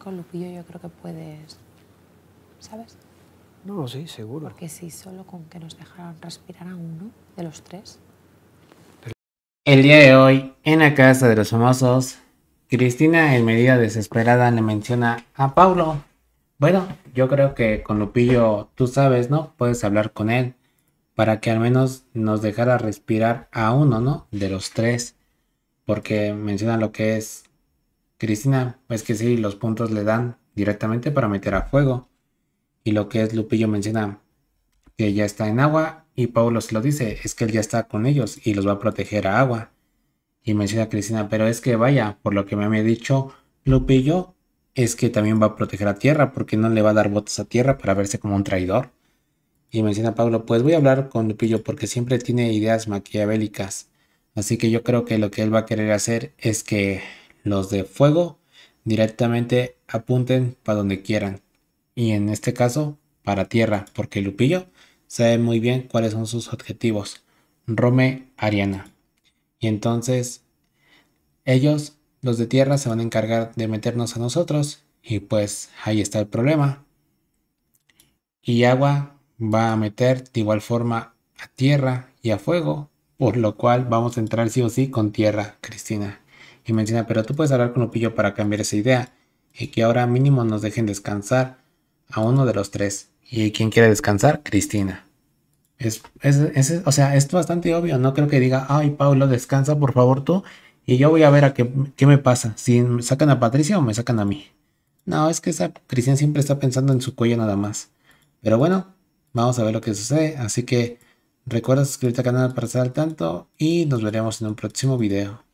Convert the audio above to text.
con Lupillo yo creo que puedes, ¿sabes? No, sí, seguro. Porque si solo con que nos dejaran respirar a uno de los tres. El día de hoy, en la casa de los famosos, Cristina en medida desesperada le menciona a Paulo. Bueno, yo creo que con Lupillo, tú sabes, ¿no? Puedes hablar con él para que al menos nos dejara respirar a uno, ¿no? De los tres. Porque menciona lo que es Cristina, es pues que sí, los puntos le dan directamente para meter a fuego. Y lo que es Lupillo menciona que ya está en agua y Pablo se lo dice, es que él ya está con ellos y los va a proteger a agua. Y menciona Cristina, pero es que vaya, por lo que me había dicho Lupillo, es que también va a proteger a Tierra porque no le va a dar botas a Tierra para verse como un traidor. Y menciona Pablo, pues voy a hablar con Lupillo porque siempre tiene ideas maquiavélicas. Así que yo creo que lo que él va a querer hacer es que los de fuego directamente apunten para donde quieran. Y en este caso, para tierra, porque Lupillo sabe muy bien cuáles son sus objetivos. Rome, Ariana. Y entonces, ellos, los de tierra, se van a encargar de meternos a nosotros. Y pues ahí está el problema. Y agua va a meter de igual forma a tierra y a fuego, por lo cual vamos a entrar sí o sí con tierra, Cristina. Y menciona, pero tú puedes hablar con Lupillo para cambiar esa idea. Y que ahora mínimo nos dejen descansar a uno de los tres. ¿Y quién quiere descansar? Cristina. o sea, es bastante obvio. No creo que diga, ay, Pablo, descansa por favor tú. Y yo voy a ver a qué, qué me pasa. Si me sacan a Patricia o me sacan a mí. No, es que esa Cristina siempre está pensando en su cuello nada más. Pero bueno, vamos a ver lo que sucede. Así que recuerda suscribirte al canal para estar al tanto. Y nos veremos en un próximo video.